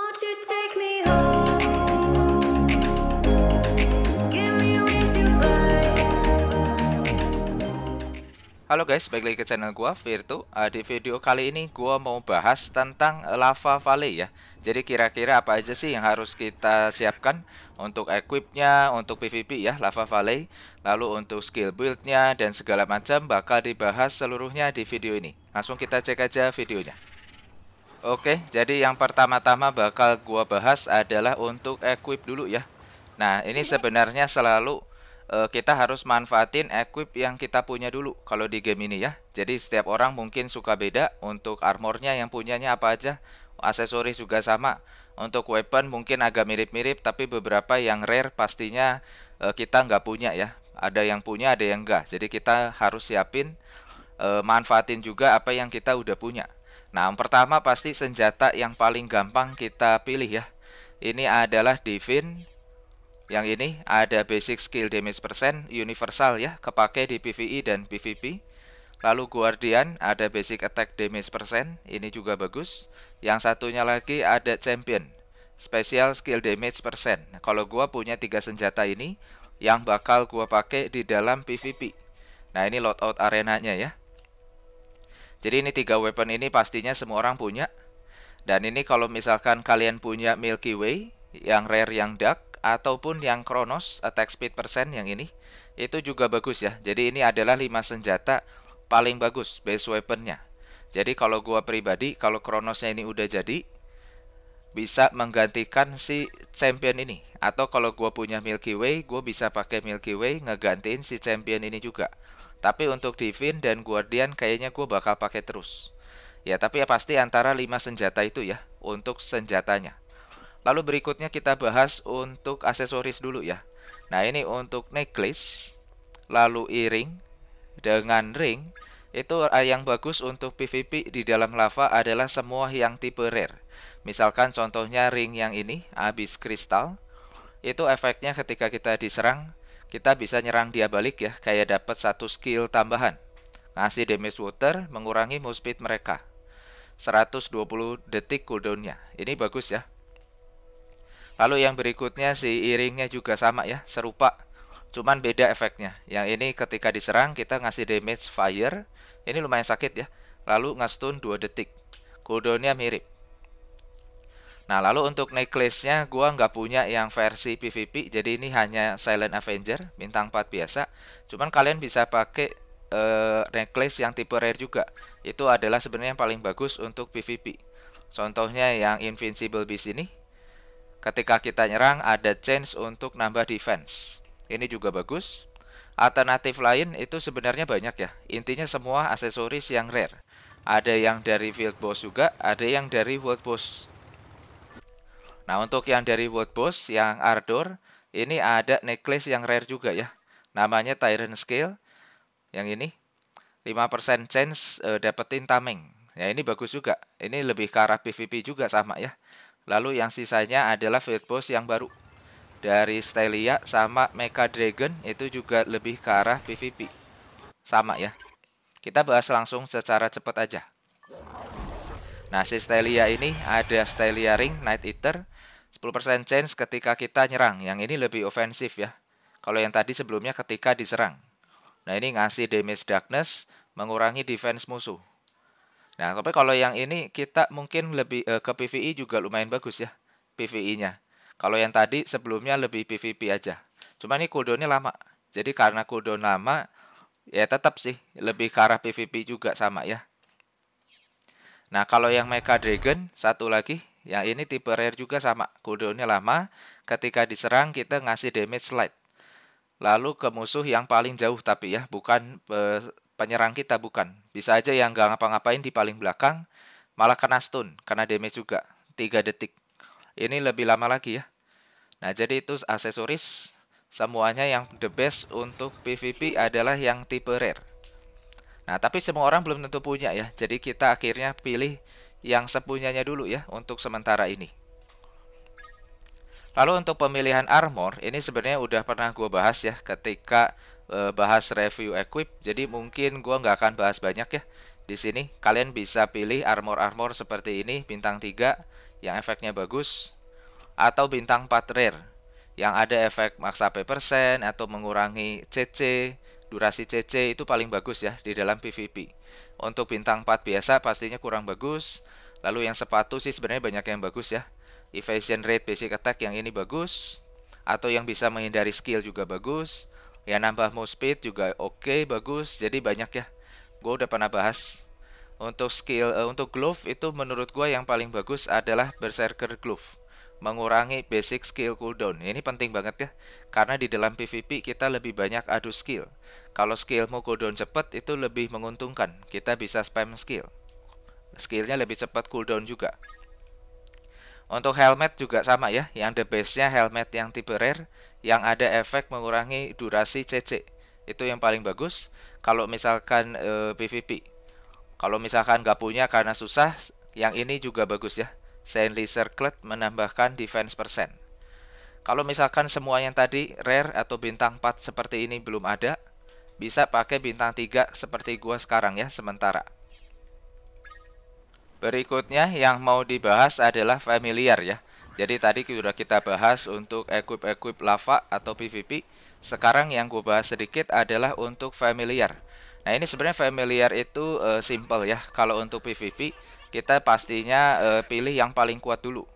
Halo guys, balik lagi ke channel gua Virtu. Ah, di video kali ini gua mau bahas tentang lava valley ya. Jadi kira-kira apa aja sih yang harus kita siapkan untuk equipnya, untuk PvP ya, lava valley, lalu untuk skill buildnya dan segala macam bakal dibahas seluruhnya di video ini. Langsung kita cek aja videonya. Oke, jadi yang pertama-tama bakal gua bahas adalah untuk equip dulu ya. Nah, ini iya. sebenarnya selalu uh, kita harus manfaatin equip yang kita punya dulu kalau di game ini ya. Jadi setiap orang mungkin suka beda untuk armornya yang punyanya apa aja, aksesoris juga sama. Untuk weapon mungkin agak mirip-mirip, tapi beberapa yang rare pastinya uh, kita nggak punya ya. Ada yang punya, ada yang nggak. Jadi kita harus siapin, uh, manfaatin juga apa yang kita udah punya. Nah, yang pertama pasti senjata yang paling gampang kita pilih ya. Ini adalah Divin. Yang ini ada basic skill damage persen universal ya, kepake di PvE dan PvP. Lalu Guardian ada basic attack damage persen, ini juga bagus. Yang satunya lagi ada Champion, special skill damage persen. Nah, kalau gua punya tiga senjata ini yang bakal gua pakai di dalam PvP. Nah, ini loadout arenanya ya. Jadi ini tiga weapon ini pastinya semua orang punya. Dan ini kalau misalkan kalian punya Milky Way, yang rare yang dark, ataupun yang Kronos, attack speed persen yang ini, itu juga bagus ya. Jadi ini adalah 5 senjata paling bagus base weaponnya. Jadi kalau gua pribadi, kalau Kronosnya ini udah jadi, bisa menggantikan si champion ini. Atau kalau gua punya Milky Way, gua bisa pakai Milky Way ngegantiin si champion ini juga. Tapi untuk Divin dan Guardian kayaknya gue bakal pakai terus. Ya tapi ya pasti antara 5 senjata itu ya untuk senjatanya. Lalu berikutnya kita bahas untuk aksesoris dulu ya. Nah ini untuk necklace, lalu earring dengan ring itu eh, yang bagus untuk PvP di dalam lava adalah semua yang tipe rare. Misalkan contohnya ring yang ini, abis kristal, itu efeknya ketika kita diserang kita bisa nyerang dia balik ya, kayak dapat satu skill tambahan. Ngasih damage water, mengurangi move speed mereka. 120 detik cooldownnya. Ini bagus ya. Lalu yang berikutnya si iringnya juga sama ya, serupa. Cuman beda efeknya. Yang ini ketika diserang kita ngasih damage fire, ini lumayan sakit ya. Lalu ngastun 2 detik. Cooldownnya mirip. Nah, lalu untuk necklace-nya gue nggak punya yang versi PVP, jadi ini hanya Silent Avenger bintang 4 biasa. Cuman kalian bisa pakai uh, necklace yang tipe rare juga. Itu adalah sebenarnya yang paling bagus untuk PVP. Contohnya yang Invincible Beast ini. Ketika kita nyerang ada chance untuk nambah defense. Ini juga bagus. Alternatif lain itu sebenarnya banyak ya. Intinya semua aksesoris yang rare. Ada yang dari Field Boss juga, ada yang dari World Boss Nah, untuk yang dari Boss yang Ardor, ini ada necklace yang rare juga ya. Namanya Tyrant Scale. Yang ini 5% chance uh, dapetin tameng. Ya, ini bagus juga. Ini lebih ke arah PVP juga sama ya. Lalu yang sisanya adalah World Boss yang baru. Dari Stelia sama Mecha Dragon itu juga lebih ke arah PVP. Sama ya. Kita bahas langsung secara cepat aja. Nah, si Stelia ini ada Stelia Ring Night Eater, 10% chance ketika kita nyerang. Yang ini lebih ofensif ya. Kalau yang tadi sebelumnya ketika diserang. Nah, ini ngasih damage darkness, mengurangi defense musuh. Nah, tapi kalau yang ini kita mungkin lebih eh, ke PvE juga lumayan bagus ya PvE-nya. Kalau yang tadi sebelumnya lebih PvP aja. Cuma ini cooldownnya lama. Jadi karena cooldown lama, ya tetap sih lebih ke arah PvP juga sama ya. Nah, kalau yang Mecha Dragon, satu lagi yang ini tipe rare juga sama, cooldownnya lama. Ketika diserang kita ngasih damage slide. Lalu ke musuh yang paling jauh tapi ya, bukan penyerang kita bukan. Bisa aja yang gak ngapa-ngapain di paling belakang, malah kena stun, kena damage juga. tiga detik. Ini lebih lama lagi ya. Nah jadi itu aksesoris semuanya yang the best untuk PvP adalah yang tipe rare. Nah tapi semua orang belum tentu punya ya, jadi kita akhirnya pilih yang sepunyanya dulu ya untuk sementara ini. Lalu untuk pemilihan armor, ini sebenarnya udah pernah gue bahas ya ketika e, bahas review equip. Jadi mungkin gue nggak akan bahas banyak ya di sini. Kalian bisa pilih armor-armor seperti ini, bintang 3 yang efeknya bagus, atau bintang 4 rare yang ada efek maksa persen atau mengurangi CC, durasi CC itu paling bagus ya di dalam PvP. Untuk bintang 4 biasa pastinya kurang bagus. Lalu yang sepatu sih sebenarnya banyak yang bagus ya. Evasion rate basic attack yang ini bagus. Atau yang bisa menghindari skill juga bagus. Ya nambah move speed juga oke okay, bagus. Jadi banyak ya. Gue udah pernah bahas. Untuk skill uh, untuk glove itu menurut gue yang paling bagus adalah berserker glove mengurangi basic skill cooldown. Ini penting banget ya, karena di dalam PvP kita lebih banyak adu skill. Kalau skillmu cooldown cepat itu lebih menguntungkan, kita bisa spam skill. Skillnya lebih cepat cooldown juga. Untuk helmet juga sama ya, yang the base-nya helmet yang tipe rare, yang ada efek mengurangi durasi CC. Itu yang paling bagus kalau misalkan e, eh, PvP. Kalau misalkan nggak punya karena susah, yang ini juga bagus ya Stanley Circlet menambahkan defense persen. Kalau misalkan semua yang tadi rare atau bintang 4 seperti ini belum ada, bisa pakai bintang 3 seperti gua sekarang ya sementara. Berikutnya yang mau dibahas adalah familiar ya. Jadi tadi sudah kita bahas untuk equip-equip lava atau PvP. Sekarang yang gue bahas sedikit adalah untuk familiar. Nah ini sebenarnya familiar itu uh, simple ya. Kalau untuk PvP kita pastinya uh, pilih yang paling kuat dulu.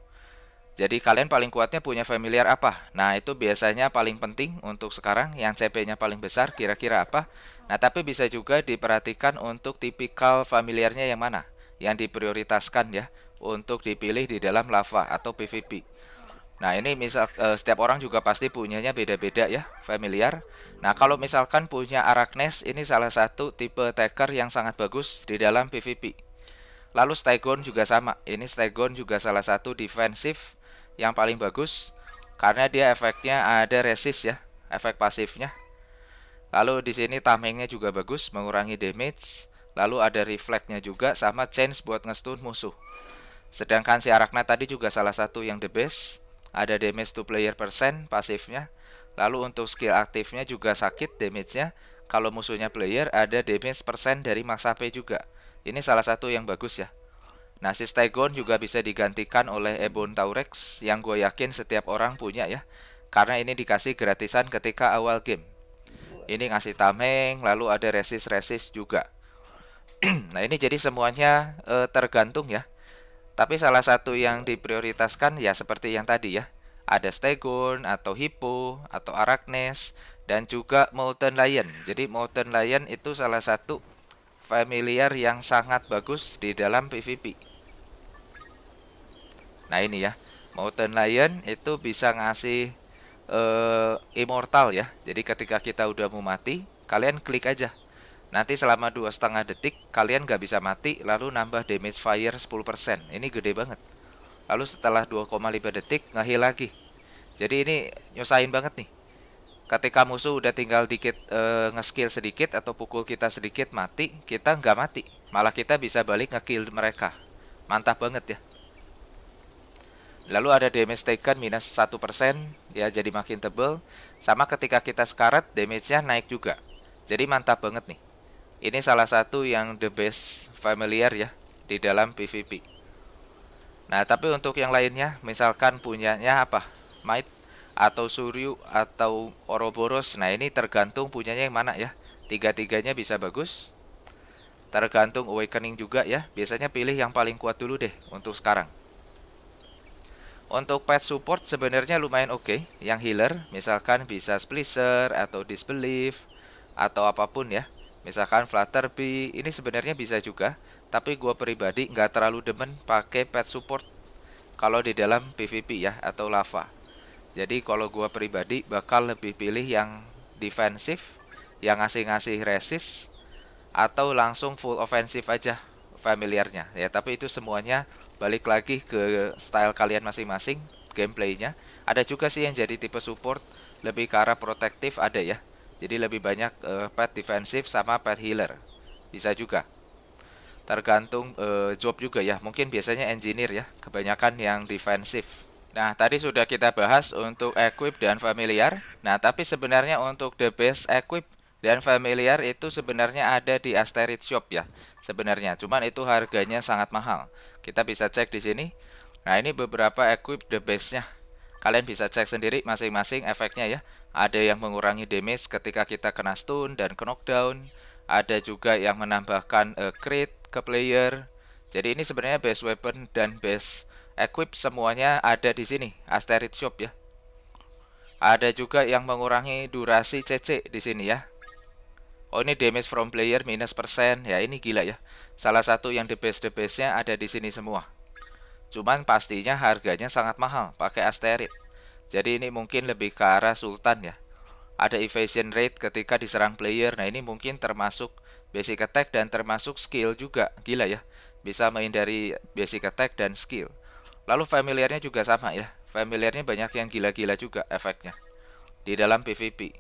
Jadi kalian paling kuatnya punya familiar apa? Nah itu biasanya paling penting untuk sekarang yang CP-nya paling besar kira-kira apa? Nah tapi bisa juga diperhatikan untuk tipikal familiarnya yang mana yang diprioritaskan ya untuk dipilih di dalam lava atau PVP. Nah ini misal uh, setiap orang juga pasti punyanya beda-beda ya familiar. Nah kalau misalkan punya Arachnes ini salah satu tipe taker yang sangat bagus di dalam PVP. Lalu Stegon juga sama. Ini Stegon juga salah satu defensif yang paling bagus karena dia efeknya ada resist ya, efek pasifnya. Lalu di sini Tamengnya juga bagus, mengurangi damage. Lalu ada Refleksnya juga sama change buat ngestun musuh. Sedangkan si Arakna tadi juga salah satu yang the best. Ada damage to player persen pasifnya. Lalu untuk skill aktifnya juga sakit damage-nya. Kalau musuhnya player ada damage persen dari max HP juga. Ini salah satu yang bagus ya. Nah, si juga bisa digantikan oleh Ebon Taurex yang gue yakin setiap orang punya ya. Karena ini dikasih gratisan ketika awal game. Ini ngasih tameng, lalu ada resist-resist juga. nah, ini jadi semuanya e, tergantung ya. Tapi salah satu yang diprioritaskan ya seperti yang tadi ya. Ada Stegon, atau Hippo, atau Arachnes, dan juga Molten Lion. Jadi Molten Lion itu salah satu familiar yang sangat bagus di dalam PvP. Nah ini ya, Mountain Lion itu bisa ngasih uh, immortal ya. Jadi ketika kita udah mau mati, kalian klik aja. Nanti selama dua setengah detik kalian gak bisa mati, lalu nambah damage fire 10%. Ini gede banget. Lalu setelah 2,5 detik ngahil lagi. Jadi ini nyusahin banget nih ketika musuh udah tinggal dikit e, ngeskill sedikit atau pukul kita sedikit mati kita nggak mati malah kita bisa balik ngekill mereka mantap banget ya lalu ada damage taken minus 1% ya jadi makin tebel sama ketika kita sekarat damage-nya naik juga jadi mantap banget nih ini salah satu yang the best familiar ya di dalam PvP nah tapi untuk yang lainnya misalkan punyanya apa might atau Suryu atau Oroboros. Nah, ini tergantung punyanya yang mana ya. Tiga-tiganya bisa bagus. Tergantung awakening juga ya. Biasanya pilih yang paling kuat dulu deh untuk sekarang. Untuk pet support sebenarnya lumayan oke. Okay. Yang healer misalkan bisa Splisher atau Disbelief atau apapun ya. Misalkan Flutterby ini sebenarnya bisa juga, tapi gue pribadi nggak terlalu demen pakai pet support kalau di dalam PvP ya atau lava. Jadi kalau gue pribadi bakal lebih pilih yang defensif, yang ngasih-ngasih resist, atau langsung full offensive aja familiarnya ya. Tapi itu semuanya balik lagi ke style kalian masing-masing gameplaynya. Ada juga sih yang jadi tipe support lebih ke arah protektif ada ya. Jadi lebih banyak uh, pet defensif sama pet healer bisa juga tergantung uh, job juga ya. Mungkin biasanya engineer ya, kebanyakan yang defensif. Nah, tadi sudah kita bahas untuk equip dan familiar. Nah, tapi sebenarnya untuk the best equip dan familiar itu sebenarnya ada di Asteroid Shop ya. Sebenarnya, cuman itu harganya sangat mahal. Kita bisa cek di sini. Nah, ini beberapa equip the best nya Kalian bisa cek sendiri masing-masing efeknya ya. Ada yang mengurangi damage ketika kita kena stun dan knockdown. Ada juga yang menambahkan uh, crit ke player. Jadi ini sebenarnya best weapon dan best equip semuanya ada di sini Asteroid Shop ya. Ada juga yang mengurangi durasi CC di sini ya. Oh ini damage from player minus persen ya ini gila ya. Salah satu yang the best the nya ada di sini semua. Cuman pastinya harganya sangat mahal pakai Asteroid. Jadi ini mungkin lebih ke arah Sultan ya. Ada evasion rate ketika diserang player. Nah ini mungkin termasuk basic attack dan termasuk skill juga. Gila ya. Bisa menghindari basic attack dan skill. Lalu familiarnya juga sama ya. Familiarnya banyak yang gila-gila juga efeknya. Di dalam PvP.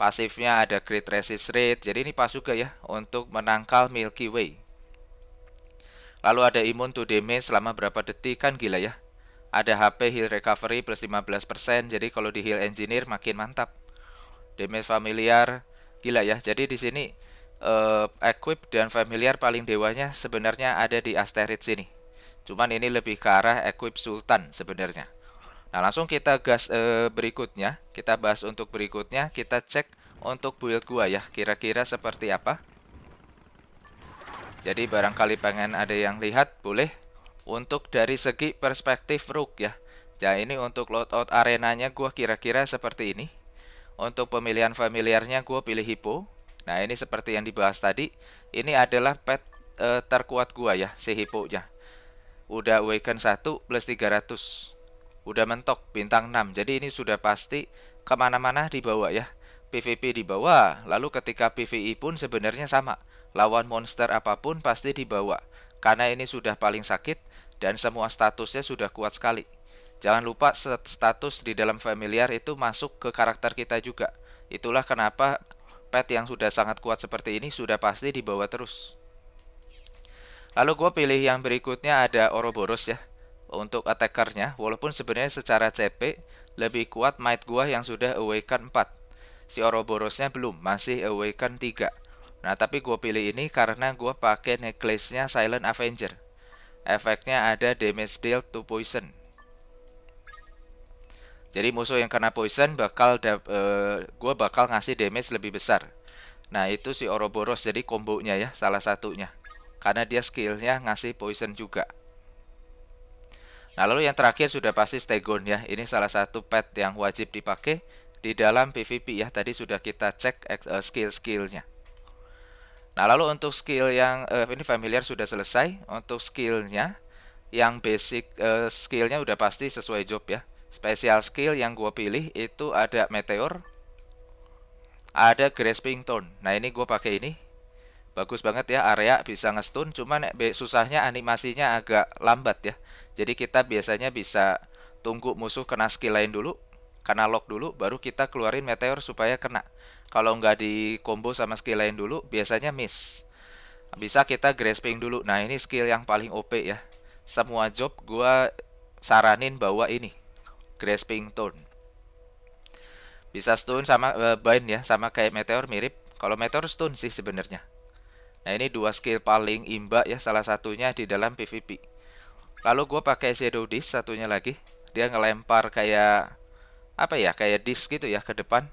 Pasifnya ada Great Resist Rate. Jadi ini pas juga ya untuk menangkal Milky Way. Lalu ada imun to damage selama berapa detik kan gila ya. Ada HP heal recovery plus 15%. Jadi kalau di heal engineer makin mantap. Damage familiar gila ya. Jadi di sini uh, equip dan familiar paling dewanya sebenarnya ada di Asteroid sini. Cuman ini lebih ke arah equip Sultan sebenarnya. Nah, langsung kita gas e, berikutnya. Kita bahas untuk berikutnya, kita cek untuk build gua ya, kira-kira seperti apa. Jadi barangkali pengen ada yang lihat boleh untuk dari segi perspektif rook ya. Ya ini untuk loadout arenanya gua kira-kira seperti ini. Untuk pemilihan familiarnya gua pilih hippo. Nah, ini seperti yang dibahas tadi, ini adalah pet e, terkuat gua ya, si hippo-nya udah awaken 1 plus 300 udah mentok bintang 6 jadi ini sudah pasti kemana-mana dibawa ya PVP dibawa lalu ketika PVE pun sebenarnya sama lawan monster apapun pasti dibawa karena ini sudah paling sakit dan semua statusnya sudah kuat sekali jangan lupa status di dalam familiar itu masuk ke karakter kita juga itulah kenapa pet yang sudah sangat kuat seperti ini sudah pasti dibawa terus Lalu gue pilih yang berikutnya ada Ouroboros ya untuk attackernya walaupun sebenarnya secara CP lebih kuat might gua yang sudah awaken 4. Si Ouroborosnya belum, masih awaken 3. Nah, tapi gue pilih ini karena gue pakai necklace-nya Silent Avenger. Efeknya ada damage dealt to poison. Jadi musuh yang kena poison bakal uh, gua bakal ngasih damage lebih besar. Nah, itu si Ouroboros jadi kombonya ya salah satunya karena dia skillnya ngasih poison juga. Nah lalu yang terakhir sudah pasti Stegon ya, ini salah satu pet yang wajib dipakai di dalam PvP ya, tadi sudah kita cek eh, eh, skill-skillnya. Nah lalu untuk skill yang eh, ini familiar sudah selesai, untuk skillnya yang basic eh, skillnya udah pasti sesuai job ya. Special skill yang gue pilih itu ada Meteor, ada Grasping Tone. Nah ini gue pakai ini bagus banget ya area bisa ngestun cuman susahnya animasinya agak lambat ya jadi kita biasanya bisa tunggu musuh kena skill lain dulu kena lock dulu baru kita keluarin meteor supaya kena kalau nggak di combo sama skill lain dulu biasanya miss bisa kita grasping dulu nah ini skill yang paling OP ya semua job gua saranin bawa ini grasping tone bisa stun sama uh, bind ya sama kayak meteor mirip kalau meteor stun sih sebenarnya Nah ini dua skill paling imba ya salah satunya di dalam PvP. Lalu gue pakai Shadow Disk satunya lagi. Dia ngelempar kayak apa ya kayak disk gitu ya ke depan.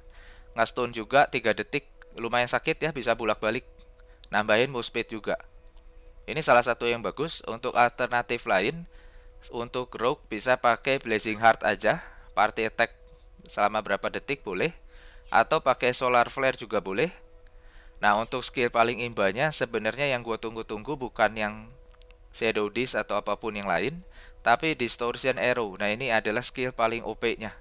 Ngastun juga 3 detik lumayan sakit ya bisa bolak-balik. Nambahin move speed juga. Ini salah satu yang bagus untuk alternatif lain untuk rogue bisa pakai blazing heart aja party attack selama berapa detik boleh atau pakai solar flare juga boleh Nah untuk skill paling imbanya sebenarnya yang gue tunggu-tunggu bukan yang shadow disk atau apapun yang lain tapi distortion arrow nah ini adalah skill paling OP nya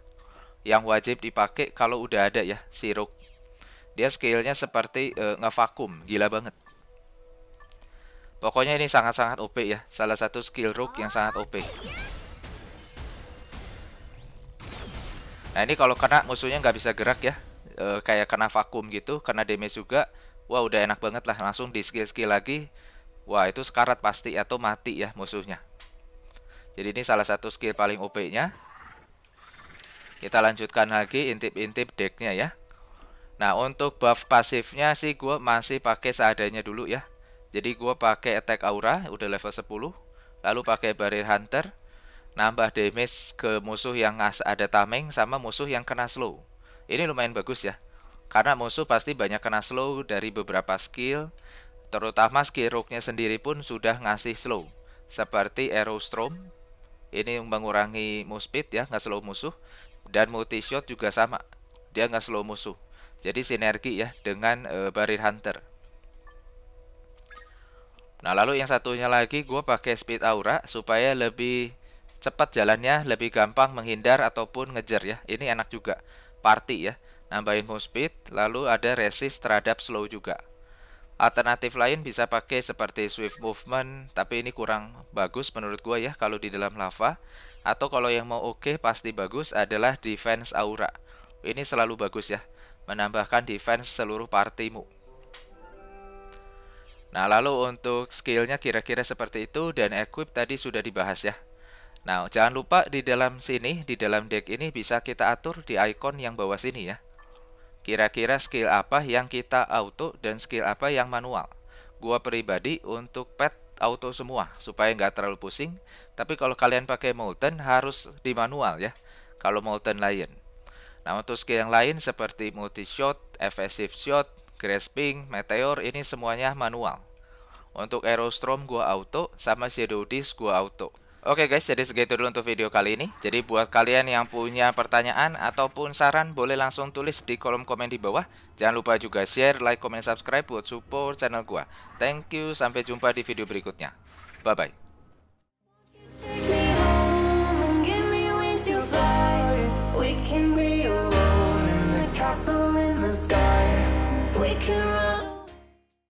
yang wajib dipakai kalau udah ada ya si Rogue dia skillnya seperti uh, ngevakum gila banget pokoknya ini sangat-sangat OP ya salah satu skill Rogue yang sangat OP nah ini kalau kena musuhnya nggak bisa gerak ya e, kayak kena vakum gitu kena damage juga wah udah enak banget lah langsung di skill-skill lagi wah itu sekarat pasti atau mati ya musuhnya jadi ini salah satu skill paling OP-nya kita lanjutkan lagi intip-intip decknya ya Nah untuk buff pasifnya sih gue masih pakai seadanya dulu ya Jadi gue pakai attack aura udah level 10 Lalu pakai barrier hunter Nambah damage ke musuh yang ada tameng sama musuh yang kena slow Ini lumayan bagus ya karena musuh pasti banyak kena slow dari beberapa skill, terutama skill rogue sendiri pun sudah ngasih slow. Seperti Aerostrom, ini mengurangi move speed ya, nggak slow musuh. Dan multi shot juga sama, dia nggak slow musuh. Jadi sinergi ya dengan e, Barrier Hunter. Nah lalu yang satunya lagi gue pakai speed aura supaya lebih cepat jalannya, lebih gampang menghindar ataupun ngejar ya. Ini enak juga, party ya nambahin home speed, lalu ada resist terhadap slow juga. Alternatif lain bisa pakai seperti swift movement, tapi ini kurang bagus menurut gua ya kalau di dalam lava. Atau kalau yang mau oke okay, pasti bagus adalah defense aura. Ini selalu bagus ya, menambahkan defense seluruh partimu. Nah lalu untuk skillnya kira-kira seperti itu dan equip tadi sudah dibahas ya. Nah jangan lupa di dalam sini, di dalam deck ini bisa kita atur di icon yang bawah sini ya. Kira-kira skill apa yang kita auto dan skill apa yang manual? Gua pribadi untuk pet auto semua supaya nggak terlalu pusing. Tapi kalau kalian pakai molten harus di manual ya. Kalau molten lion. Nah untuk skill yang lain seperti multi shot, evasive shot, grasping, meteor ini semuanya manual. Untuk aerostrom gua auto sama shadow disk gua auto. Oke okay guys, jadi segitu dulu untuk video kali ini. Jadi buat kalian yang punya pertanyaan ataupun saran, boleh langsung tulis di kolom komen di bawah. Jangan lupa juga share, like, komen, subscribe buat support channel gua. Thank you, sampai jumpa di video berikutnya. Bye-bye. We can